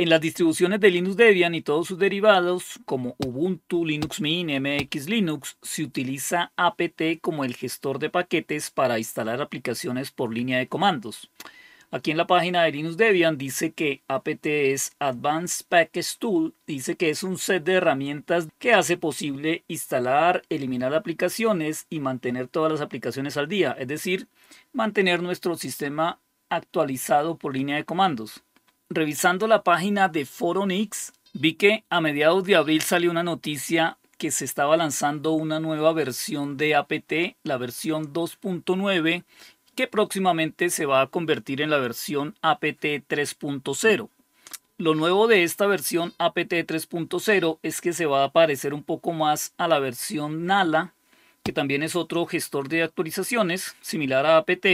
En las distribuciones de Linux Debian y todos sus derivados, como Ubuntu, Linux Mint, MX Linux, se utiliza apt como el gestor de paquetes para instalar aplicaciones por línea de comandos. Aquí en la página de Linux Debian dice que apt es Advanced Package Tool, dice que es un set de herramientas que hace posible instalar, eliminar aplicaciones y mantener todas las aplicaciones al día, es decir, mantener nuestro sistema actualizado por línea de comandos revisando la página de Foronix, vi que a mediados de abril salió una noticia que se estaba lanzando una nueva versión de APT, la versión 2.9, que próximamente se va a convertir en la versión APT 3.0. Lo nuevo de esta versión APT 3.0 es que se va a parecer un poco más a la versión NALA, que también es otro gestor de actualizaciones similar a APT,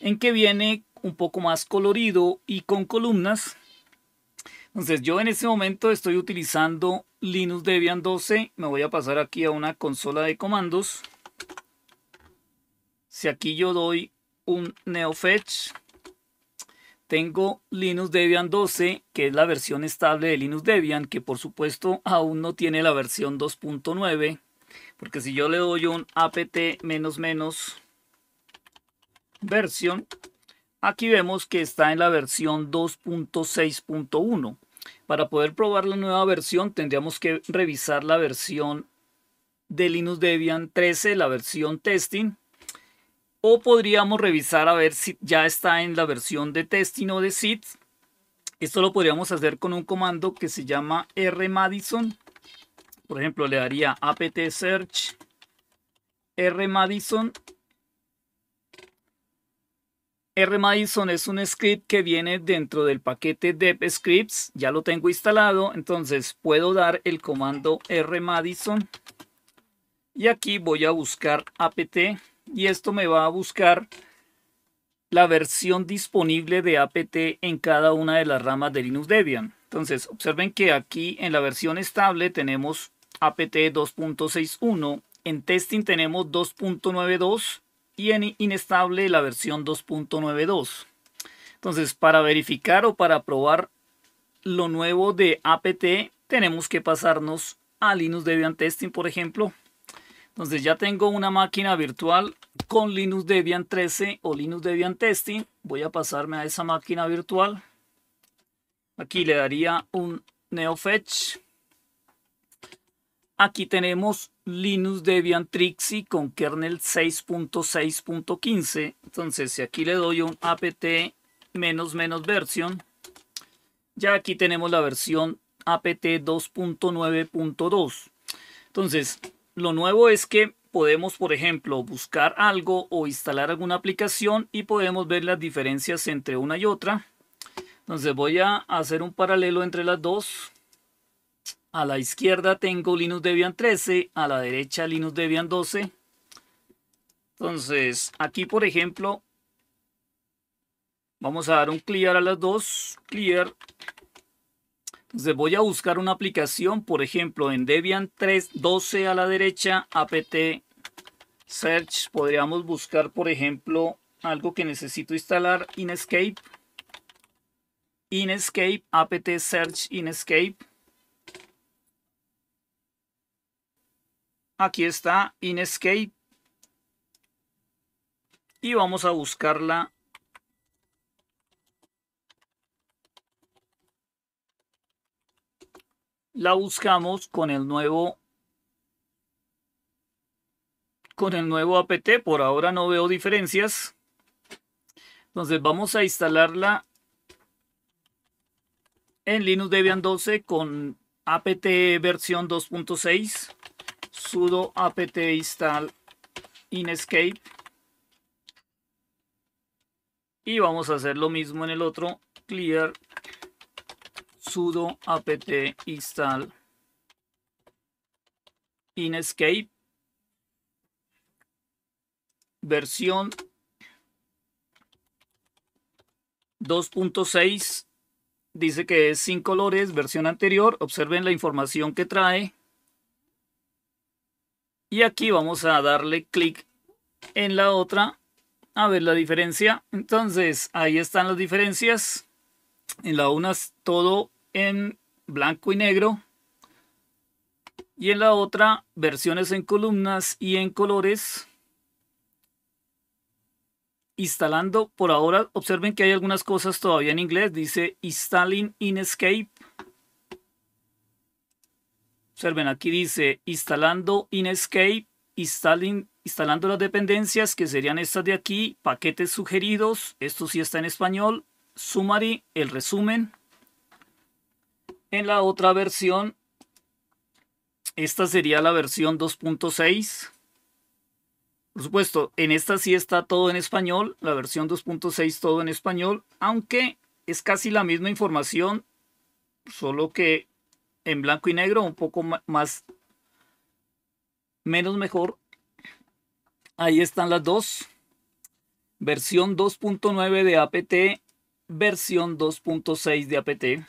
en que viene un poco más colorido y con columnas. Entonces yo en este momento estoy utilizando Linux Debian 12. Me voy a pasar aquí a una consola de comandos. Si aquí yo doy un NeoFetch, tengo Linux Debian 12, que es la versión estable de Linux Debian, que por supuesto aún no tiene la versión 2.9, porque si yo le doy un apt menos menos versión, Aquí vemos que está en la versión 2.6.1. Para poder probar la nueva versión tendríamos que revisar la versión de Linux Debian 13, la versión testing, o podríamos revisar a ver si ya está en la versión de testing o de SID. Esto lo podríamos hacer con un comando que se llama rmadison. Por ejemplo, le daría apt search rmadison RMadison es un script que viene dentro del paquete dev scripts. Ya lo tengo instalado, entonces puedo dar el comando R-Madison. Y aquí voy a buscar apt y esto me va a buscar la versión disponible de apt en cada una de las ramas de Linux Debian. Entonces, observen que aquí en la versión estable tenemos apt 2.61, en testing tenemos 2.92 y en inestable la versión 2.92. Entonces, para verificar o para probar lo nuevo de apt, tenemos que pasarnos a Linux Debian Testing, por ejemplo. Entonces, ya tengo una máquina virtual con Linux Debian 13 o Linux Debian Testing. Voy a pasarme a esa máquina virtual. Aquí le daría un NeoFetch. Aquí tenemos Linux Debian Trixie con kernel 6.6.15. Entonces, si aquí le doy un apt menos menos version, ya aquí tenemos la versión apt 2.9.2. Entonces, lo nuevo es que podemos, por ejemplo, buscar algo o instalar alguna aplicación y podemos ver las diferencias entre una y otra. Entonces voy a hacer un paralelo entre las dos. A la izquierda tengo Linux Debian 13, a la derecha Linux Debian 12. Entonces, aquí por ejemplo, vamos a dar un clear a las dos, clear. Entonces voy a buscar una aplicación, por ejemplo, en Debian 12 a la derecha, apt search, podríamos buscar, por ejemplo, algo que necesito instalar, Inescape. Inescape, apt search Inescape. Aquí está Inescape. Y vamos a buscarla. La buscamos con el nuevo con el nuevo apt por ahora no veo diferencias entonces vamos a instalarla en Linux Debian 12 con apt versión 2.6 sudo apt install inescape Y vamos a hacer lo mismo en el otro, clear sudo apt install inescape versión 2.6 dice que es sin colores, versión anterior. Observen la información que trae. Y aquí vamos a darle clic en la otra a ver la diferencia. Entonces, ahí están las diferencias. En la una es todo en blanco y negro. Y en la otra, versiones en columnas y en colores. Instalando por ahora, observen que hay algunas cosas todavía en inglés. Dice installing inescape Observen, aquí dice instalando Inscape, instalando las dependencias, que serían estas de aquí, paquetes sugeridos, esto sí está en español, summary, el resumen. En la otra versión, esta sería la versión 2.6. Por supuesto, en esta sí está todo en español, la versión 2.6 todo en español, aunque es casi la misma información, solo que en blanco y negro, un poco más, menos mejor. Ahí están las dos. Versión 2.9 de APT, versión 2.6 de APT.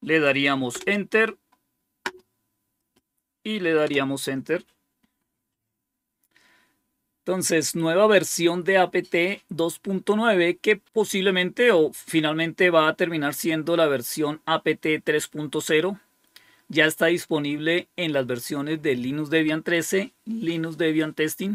Le daríamos Enter y le daríamos Enter. Entonces, nueva versión de APT 2.9 que posiblemente o finalmente va a terminar siendo la versión APT 3.0. Ya está disponible en las versiones de Linux Debian 13, Linux Debian Testing,